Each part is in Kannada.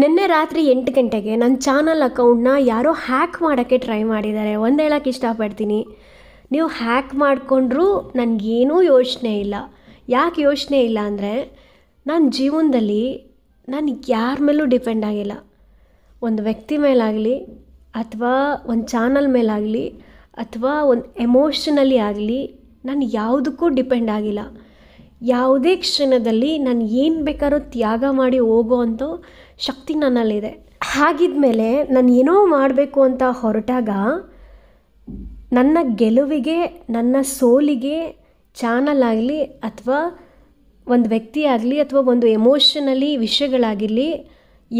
ನಿನ್ನೆ ರಾತ್ರಿ ಎಂಟು ಗಂಟೆಗೆ ನನ್ನ ಚಾನಲ್ ಅಕೌಂಟ್ನ ಯಾರೋ ಹ್ಯಾಕ್ ಮಾಡೋಕ್ಕೆ ಟ್ರೈ ಮಾಡಿದ್ದಾರೆ ಒಂದು ಹೇಳೋಕ್ಕೆ ಇಷ್ಟಪಡ್ತೀನಿ ನೀವು ಹ್ಯಾಕ್ ಮಾಡಿಕೊಂಡ್ರೂ ನನಗೇನೂ ಯೋಚನೆ ಇಲ್ಲ ಯಾಕೆ ಯೋಚನೆ ಇಲ್ಲ ಅಂದರೆ ನನ್ನ ಜೀವನದಲ್ಲಿ ನಾನು ಯಾರ ಮೇಲೂ ಡಿಪೆಂಡ್ ಆಗಿಲ್ಲ ಒಂದು ವ್ಯಕ್ತಿ ಮೇಲಾಗಲಿ ಅಥವಾ ಒಂದು ಚಾನಲ್ ಮೇಲಾಗಲಿ ಅಥವಾ ಒಂದು ಎಮೋಷನಲಿ ಆಗಲಿ ನಾನು ಯಾವುದಕ್ಕೂ ಡಿಪೆಂಡ್ ಆಗಿಲ್ಲ ಯಾವುದೇ ಕ್ಷಣದಲ್ಲಿ ನಾನು ಏನು ಬೇಕಾದ್ರೂ ತ್ಯಾಗ ಮಾಡಿ ಹೋಗೋ ಅಂತ ಶಕ್ತಿ ನನ್ನಲ್ಲಿದೆ ಹಾಗಿದ್ಮೇಲೆ ನಾನು ಏನೋ ಮಾಡಬೇಕು ಅಂತ ಹೊರಟಾಗ ನನ್ನ ಗೆಲುವಿಗೆ ನನ್ನ ಸೋಲಿಗೆ ಚಾನಲ್ ಆಗಲಿ ಅಥವಾ ಒಂದು ವ್ಯಕ್ತಿ ಆಗಲಿ ಅಥವಾ ಒಂದು ಎಮೋಷನಲಿ ವಿಷಯಗಳಾಗಿರಲಿ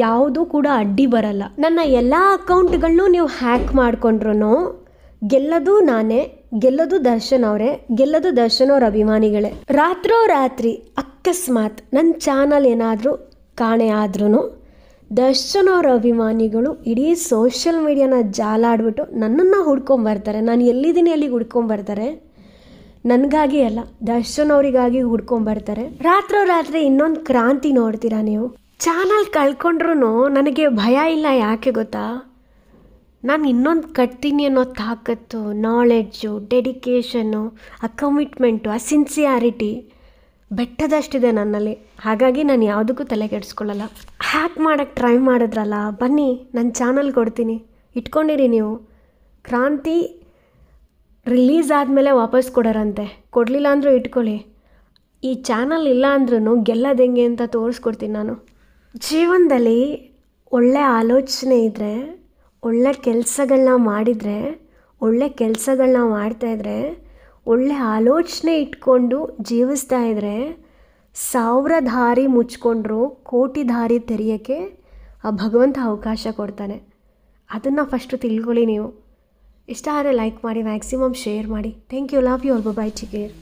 ಯಾವುದೂ ಕೂಡ ಅಡ್ಡಿ ಬರಲ್ಲ ನನ್ನ ಎಲ್ಲ ಅಕೌಂಟ್ಗಳನ್ನೂ ನೀವು ಹ್ಯಾಕ್ ಮಾಡಿಕೊಂಡ್ರು ಗೆಲ್ಲದು ನಾನೇ ಗೆಲ್ಲದು ದರ್ಶನ್ ಅವರೇ ಗೆಲ್ಲದು ದರ್ಶನ್ ಅವ್ರ ಅಭಿಮಾನಿಗಳೇ ರಾತ್ರೋ ರಾತ್ರಿ ಅಕಸ್ಮಾತ್ ನನ್ನ ಚಾನಲ್ ಏನಾದರೂ ಕಾಣೆ ಆದ್ರೂ ದರ್ಶನ್ ಅವ್ರ ಅಭಿಮಾನಿಗಳು ಇಡೀ ಸೋಷಿಯಲ್ ಮೀಡಿಯಾನ ಜಾಲಾಡ್ಬಿಟ್ಟು ನನ್ನನ್ನು ಹುಡ್ಕೊಂಬರ್ತಾರೆ ನಾನು ಎಲ್ಲಿದ್ದೀನಿ ಅಲ್ಲಿಗೆ ಹುಡ್ಕೊಂಬರ್ತಾರೆ ನನಗಾಗಿ ಅಲ್ಲ ದರ್ಶನ್ ಅವರಿಗಾಗಿ ಹುಡ್ಕೊಂಬರ್ತಾರೆ ರಾತ್ರಿ ಇನ್ನೊಂದು ಕ್ರಾಂತಿ ನೋಡ್ತೀರಾ ನೀವು ಚಾನಲ್ ಕಳ್ಕೊಂಡ್ರು ನನಗೆ ಭಯ ಇಲ್ಲ ಯಾಕೆ ಗೊತ್ತಾ ನಾನು ಇನ್ನೊಂದು ಕಟ್ತೀನಿ ಅನ್ನೋ ತಾಕತ್ತು ನಾಲೆಡ್ಜು ಡೆಡಿಕೇಷನ್ನು ಆ ಕಮಿಟ್ಮೆಂಟು ಆ ಸಿನ್ಸಿಯಾರಿಟಿ ಬೆಟ್ಟದಷ್ಟಿದೆ ನನ್ನಲ್ಲಿ ಹಾಗಾಗಿ ನಾನು ಯಾವುದಕ್ಕೂ ತಲೆ ಕೆಡಿಸ್ಕೊಳ್ಳಲ್ಲ ಹ್ಯಾಕ್ ಮಾಡೋಕ್ಕೆ ಟ್ರೈ ಮಾಡಿದ್ರಲ್ಲ ಬನ್ನಿ ನನ್ನ ಚಾನಲ್ ಕೊಡ್ತೀನಿ ಇಟ್ಕೊಂಡಿರಿ ನೀವು ಕ್ರಾಂತಿ ರಿಲೀಸ್ ಆದಮೇಲೆ ವಾಪಸ್ ಕೊಡೋರಂತೆ ಕೊಡಲಿಲ್ಲ ಅಂದರೂ ಇಟ್ಕೊಳ್ಳಿ ಈ ಚಾನಲ್ ಇಲ್ಲ ಅಂದ್ರೂ ಗೆಲ್ಲೋದು ಹೆಂಗೆ ಅಂತ ತೋರಿಸ್ಕೊಡ್ತೀನಿ ನಾನು ಜೀವನದಲ್ಲಿ ಒಳ್ಳೆಯ ಆಲೋಚನೆ ಇದ್ದರೆ ಒಳ್ಳೆ ಕೆಲಸಗಳನ್ನ ಮಾಡಿದರೆ ಒಳ್ಳೆ ಕೆಲಸಗಳನ್ನ ಇದ್ದರೆ ಒಳ್ಳೆ ಆಲೋಚನೆ ಇಟ್ಕೊಂಡು ಜೀವಿಸ್ತಾ ಇದ್ದರೆ ಸಾವಿರ ದಾರಿ ಮುಚ್ಕೊಂಡ್ರು ಕೋಟಿ ದಾರಿ ತೆರೆಯೋಕ್ಕೆ ಆ ಭಗವಂತ ಅವಕಾಶ ಕೊಡ್ತಾನೆ ಅದನ್ನು ಫಸ್ಟು ತಿಳ್ಕೊಳ್ಳಿ ನೀವು ಇಷ್ಟ ಆದರೆ ಲೈಕ್ ಮಾಡಿ ಮ್ಯಾಕ್ಸಿಮಮ್ ಶೇರ್ ಮಾಡಿ thank you love you all bye care